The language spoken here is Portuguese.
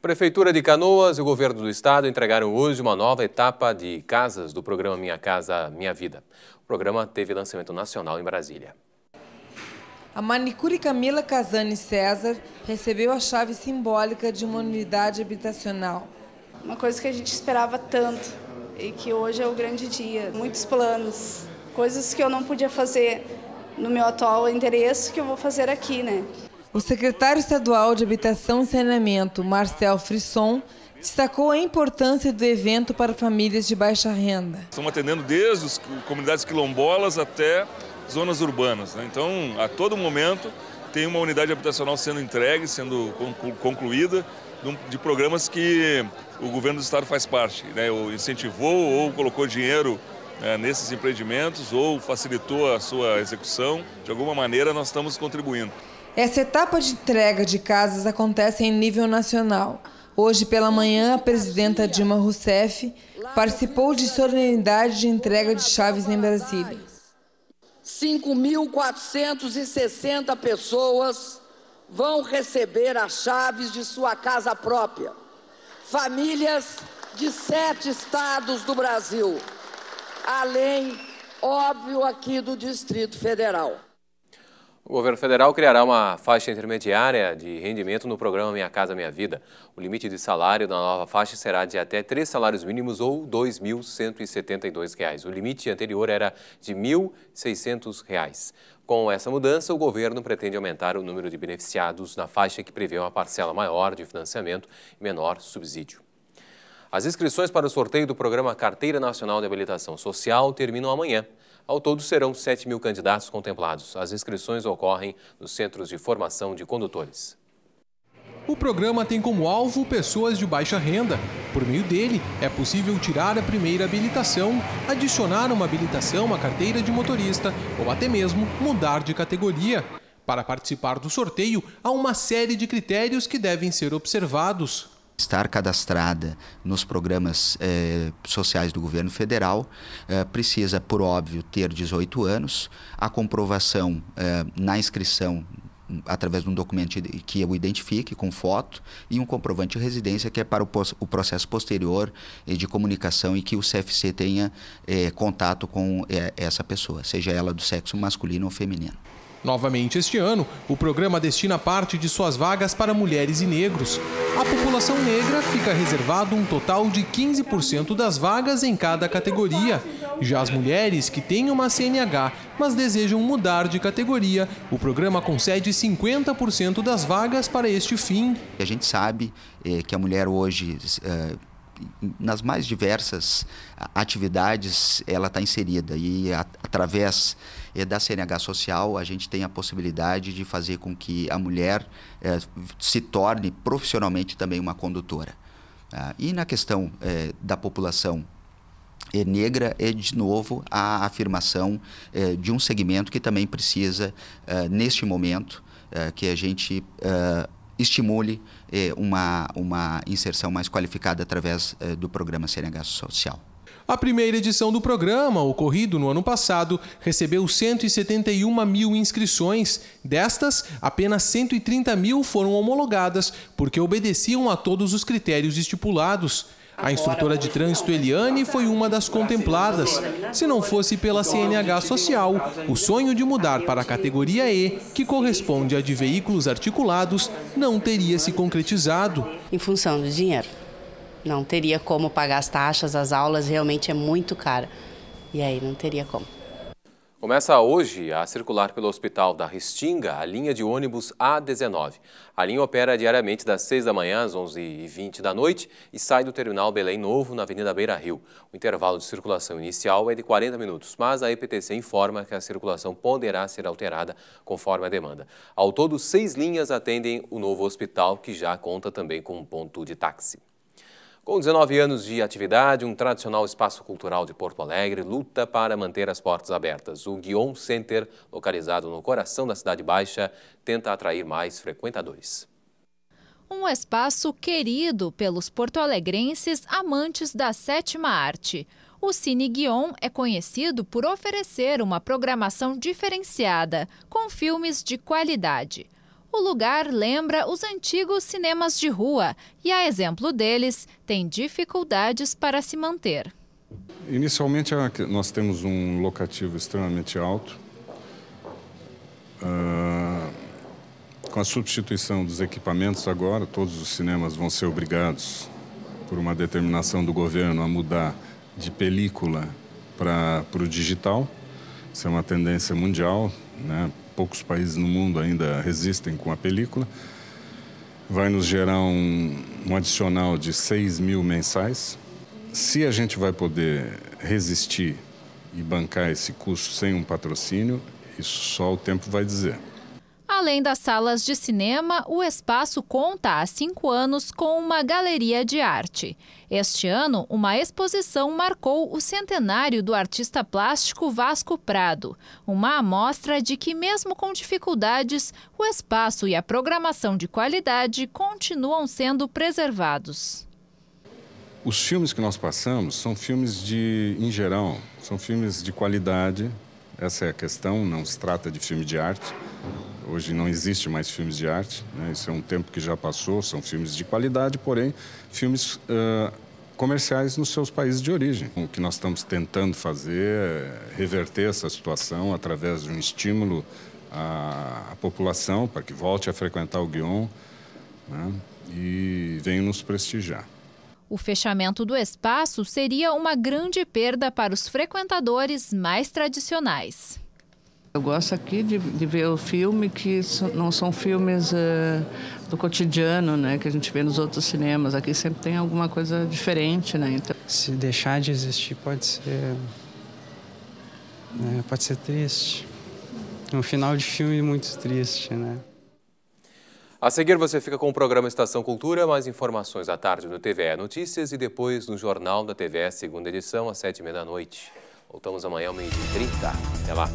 Prefeitura de Canoas e o governo do estado entregaram hoje uma nova etapa de casas do programa Minha Casa Minha Vida. O programa teve lançamento nacional em Brasília. A manicure Camila Casani César recebeu a chave simbólica de uma unidade habitacional. Uma coisa que a gente esperava tanto e que hoje é o grande dia. Muitos planos, coisas que eu não podia fazer no meu atual endereço que eu vou fazer aqui, né? O secretário estadual de Habitação e Saneamento, Marcel Frisson, destacou a importância do evento para famílias de baixa renda. Estamos atendendo desde as comunidades quilombolas até zonas urbanas. Né? Então, a todo momento, tem uma unidade habitacional sendo entregue, sendo concluída, de programas que o governo do estado faz parte. Né? Ou incentivou ou colocou dinheiro né, nesses empreendimentos ou facilitou a sua execução. De alguma maneira, nós estamos contribuindo. Essa etapa de entrega de casas acontece em nível nacional. Hoje pela manhã, a presidenta Dilma Rousseff participou de solenidade de entrega de chaves em Brasília. 5.460 pessoas vão receber as chaves de sua casa própria. Famílias de sete estados do Brasil, além, óbvio, aqui do Distrito Federal. O governo federal criará uma faixa intermediária de rendimento no programa Minha Casa Minha Vida. O limite de salário da nova faixa será de até três salários mínimos ou R$ 2.172. O limite anterior era de R$ 1.600. Com essa mudança, o governo pretende aumentar o número de beneficiados na faixa que prevê uma parcela maior de financiamento e menor subsídio. As inscrições para o sorteio do programa Carteira Nacional de Habilitação Social terminam amanhã. Ao todo, serão 7 mil candidatos contemplados. As inscrições ocorrem nos Centros de Formação de Condutores. O programa tem como alvo pessoas de baixa renda. Por meio dele, é possível tirar a primeira habilitação, adicionar uma habilitação à carteira de motorista ou até mesmo mudar de categoria. Para participar do sorteio, há uma série de critérios que devem ser observados estar cadastrada nos programas eh, sociais do governo federal, eh, precisa, por óbvio, ter 18 anos, a comprovação eh, na inscrição através de um documento que eu identifique com foto e um comprovante de residência que é para o, o processo posterior eh, de comunicação e que o CFC tenha eh, contato com eh, essa pessoa, seja ela do sexo masculino ou feminino. Novamente este ano, o programa destina parte de suas vagas para mulheres e negros. A população negra fica reservado um total de 15% das vagas em cada categoria. Já as mulheres que têm uma CNH, mas desejam mudar de categoria, o programa concede 50% das vagas para este fim. A gente sabe eh, que a mulher hoje eh, nas mais diversas atividades ela está inserida e a, através é, da CNH social a gente tem a possibilidade de fazer com que a mulher é, se torne profissionalmente também uma condutora. Ah, e na questão é, da população é negra é de novo a afirmação é, de um segmento que também precisa é, neste momento que a gente estimule eh, uma, uma inserção mais qualificada através eh, do programa CNH Social. A primeira edição do programa, ocorrido no ano passado, recebeu 171 mil inscrições. Destas, apenas 130 mil foram homologadas, porque obedeciam a todos os critérios estipulados. A instrutora de trânsito Eliane foi uma das contempladas. Se não fosse pela CNH Social, o sonho de mudar para a categoria E, que corresponde à de veículos articulados, não teria se concretizado. Em função do dinheiro, não teria como pagar as taxas, as aulas realmente é muito cara. E aí não teria como. Começa hoje a circular pelo Hospital da Restinga a linha de ônibus A19. A linha opera diariamente das 6 da manhã às 11h20 da noite e sai do terminal Belém Novo, na Avenida Beira Rio. O intervalo de circulação inicial é de 40 minutos, mas a EPTC informa que a circulação poderá ser alterada conforme a demanda. Ao todo, seis linhas atendem o novo hospital, que já conta também com um ponto de táxi. Com 19 anos de atividade, um tradicional espaço cultural de Porto Alegre luta para manter as portas abertas. O Guion Center, localizado no coração da Cidade Baixa, tenta atrair mais frequentadores. Um espaço querido pelos porto-alegrenses amantes da sétima arte. O Cine Guion é conhecido por oferecer uma programação diferenciada, com filmes de qualidade. O lugar lembra os antigos cinemas de rua e, a exemplo deles, tem dificuldades para se manter. Inicialmente, nós temos um locativo extremamente alto. Ah, com a substituição dos equipamentos agora, todos os cinemas vão ser obrigados, por uma determinação do governo, a mudar de película para, para o digital. Isso é uma tendência mundial, né? poucos países no mundo ainda resistem com a película. Vai nos gerar um, um adicional de 6 mil mensais. Se a gente vai poder resistir e bancar esse custo sem um patrocínio, isso só o tempo vai dizer. Além das salas de cinema, o espaço conta há cinco anos com uma galeria de arte. Este ano, uma exposição marcou o centenário do artista plástico Vasco Prado, uma amostra de que, mesmo com dificuldades, o espaço e a programação de qualidade continuam sendo preservados. Os filmes que nós passamos são filmes de, em geral, são filmes de qualidade. Essa é a questão, não se trata de filme de arte. Hoje não existe mais filmes de arte, né? isso é um tempo que já passou, são filmes de qualidade, porém, filmes uh, comerciais nos seus países de origem. O que nós estamos tentando fazer é reverter essa situação através de um estímulo à, à população para que volte a frequentar o Guion né? e venha nos prestigiar. O fechamento do espaço seria uma grande perda para os frequentadores mais tradicionais. Eu gosto aqui de, de ver o filme que não são filmes uh, do cotidiano, né, que a gente vê nos outros cinemas. Aqui sempre tem alguma coisa diferente, né? Então... Se deixar de existir pode ser, né, pode ser triste. Um final de filme muito triste, né? A seguir você fica com o programa Estação Cultura, mais informações à tarde no TVE Notícias e depois no Jornal da TVE, segunda edição, às sete e meia da noite. Voltamos amanhã, meio-dia e trinta. Até lá.